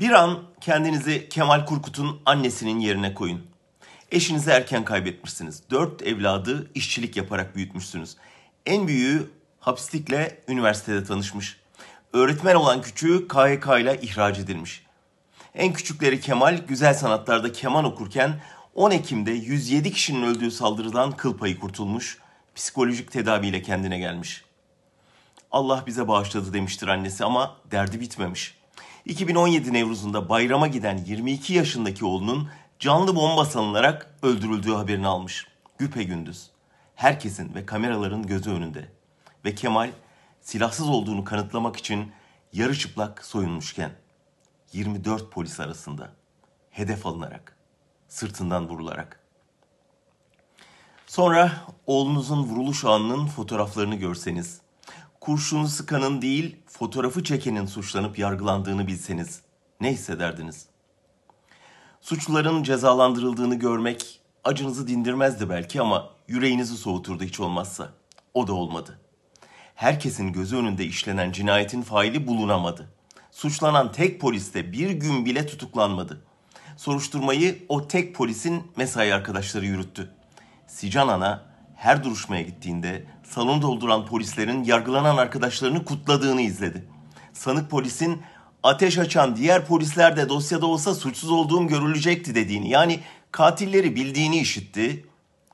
Bir an kendinizi Kemal Kurkut'un annesinin yerine koyun. Eşinizi erken kaybetmişsiniz. Dört evladı işçilik yaparak büyütmüşsünüz. En büyüğü hapislikle üniversitede tanışmış. Öğretmen olan küçüğü KYK ile ihraç edilmiş. En küçükleri Kemal güzel sanatlarda keman okurken 10 Ekim'de 107 kişinin öldüğü saldırıdan kıl payı kurtulmuş, psikolojik tedaviyle kendine gelmiş. Allah bize bağışladı demiştir annesi ama derdi bitmemiş.'' 2017 Nevruz'unda bayrama giden 22 yaşındaki oğlunun canlı bomba sanılarak öldürüldüğü haberini almış. Güpe gündüz. Herkesin ve kameraların gözü önünde. Ve Kemal silahsız olduğunu kanıtlamak için yarı çıplak soyunmuşken 24 polis arasında hedef alınarak, sırtından vurularak. Sonra oğlunuzun vuruluş anının fotoğraflarını görseniz kurşun sıkanın değil fotoğrafı çekenin suçlanıp yargılandığını bilseniz ne hissederdiniz? Suçluların cezalandırıldığını görmek acınızı dindirmezdi belki ama yüreğinizi soğuturdu hiç olmazsa. O da olmadı. Herkesin gözü önünde işlenen cinayetin faili bulunamadı. Suçlanan tek polis de bir gün bile tutuklanmadı. Soruşturmayı o tek polisin mesai arkadaşları yürüttü. Sican Ana her duruşmaya gittiğinde salonu dolduran polislerin yargılanan arkadaşlarını kutladığını izledi. Sanık polisin ateş açan diğer polisler de dosyada olsa suçsuz olduğum görülecekti dediğini yani katilleri bildiğini işitti.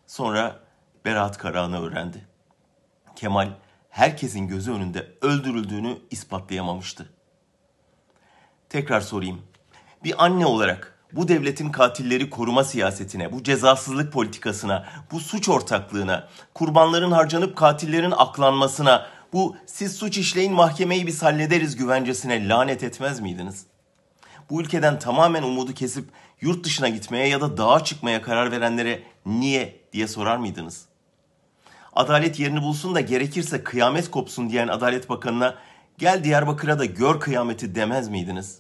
Sonra berat kararını öğrendi. Kemal herkesin gözü önünde öldürüldüğünü ispatlayamamıştı. Tekrar sorayım. Bir anne olarak bu devletin katilleri koruma siyasetine, bu cezasızlık politikasına, bu suç ortaklığına, kurbanların harcanıp katillerin aklanmasına, bu siz suç işleyin mahkemeyi biz hallederiz güvencesine lanet etmez miydiniz? Bu ülkeden tamamen umudu kesip yurt dışına gitmeye ya da dağa çıkmaya karar verenlere niye diye sorar mıydınız? Adalet yerini bulsun da gerekirse kıyamet kopsun diyen Adalet Bakanı'na gel Diyarbakır'a da gör kıyameti demez miydiniz?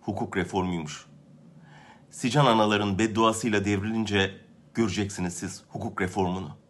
Hukuk reformuymuş. Sican anaların bedduasıyla devrilince göreceksiniz siz hukuk reformunu.